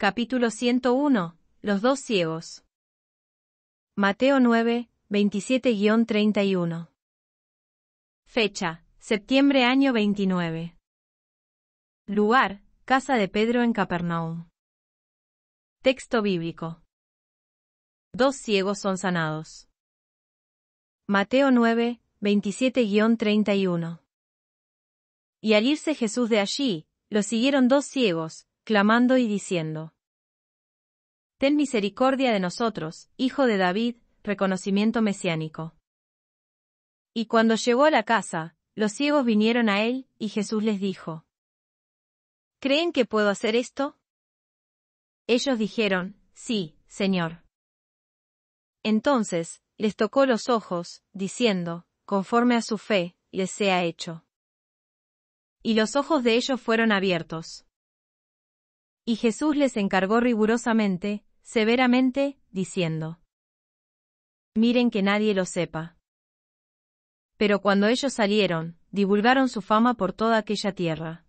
Capítulo 101. Los dos ciegos. Mateo 9, 27-31. Fecha. Septiembre año 29. Lugar. Casa de Pedro en Capernaum. Texto bíblico. Dos ciegos son sanados. Mateo 9, 27-31. Y al irse Jesús de allí, lo siguieron dos ciegos, clamando y diciendo, Ten misericordia de nosotros, hijo de David, reconocimiento mesiánico. Y cuando llegó a la casa, los ciegos vinieron a él, y Jesús les dijo, ¿Creen que puedo hacer esto? Ellos dijeron, Sí, Señor. Entonces, les tocó los ojos, diciendo, Conforme a su fe, les sea hecho. Y los ojos de ellos fueron abiertos. Y Jesús les encargó rigurosamente, severamente, diciendo, Miren que nadie lo sepa. Pero cuando ellos salieron, divulgaron su fama por toda aquella tierra.